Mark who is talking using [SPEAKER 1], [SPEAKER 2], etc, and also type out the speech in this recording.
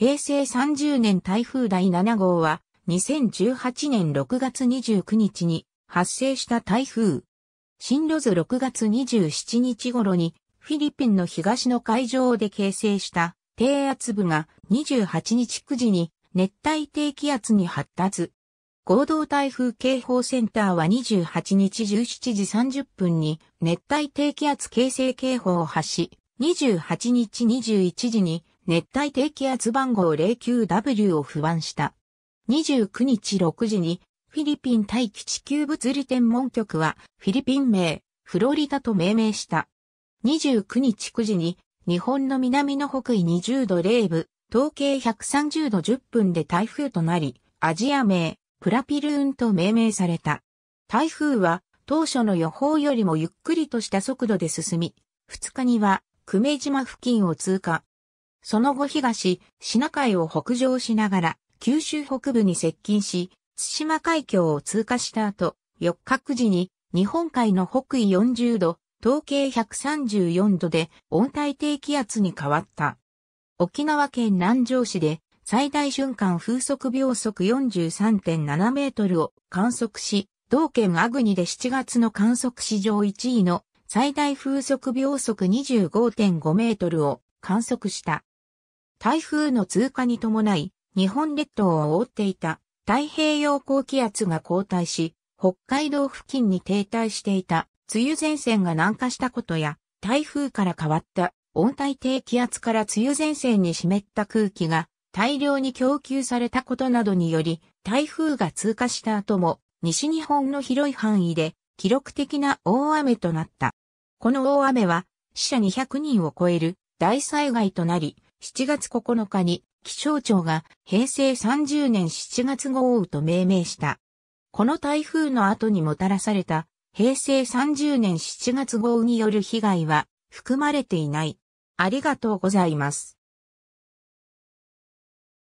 [SPEAKER 1] 平成30年台風第7号は、2018年6月29日に発生した台風。進路図6月27日頃に、フィリピンの東の海上で形成した低圧部が28日9時に熱帯低気圧に発達。合同台風警報センターは28日17時30分に熱帯低気圧形成警報を発し、28日21時に熱帯低気圧番号 09W を不安した。29日6時に、フィリピン大気地球物理天文局は、フィリピン名、フロリダと命名した。29日9時に、日本の南の北緯20度0部、統計130度10分で台風となり、アジア名、プラピルーンと命名された。台風は、当初の予報よりもゆっくりとした速度で進み、2日には、久米島付近を通過。その後東、シナ海を北上しながら、九州北部に接近し、津島海峡を通過した後、4日9時に、日本海の北緯40度、東経134度で温帯低気圧に変わった。沖縄県南城市で最大瞬間風速秒速43.7メートルを観測し、同県アグニで7月の観測史上1位の最大風速秒速25.5メートルを観測した。台風の通過に伴い、日本列島を覆っていた太平洋高気圧が後退し、北海道付近に停滞していた梅雨前線が南下したことや、台風から変わった温帯低気圧から梅雨前線に湿った空気が大量に供給されたことなどにより、台風が通過した後も西日本の広い範囲で記録的な大雨となった。この大雨は死者200人を超える大災害となり、7月9日に気象庁が平成30年7月豪雨と命名した。この台風の後にもたらされた平成30年7月豪雨による被害は含まれていない。ありがとうございます。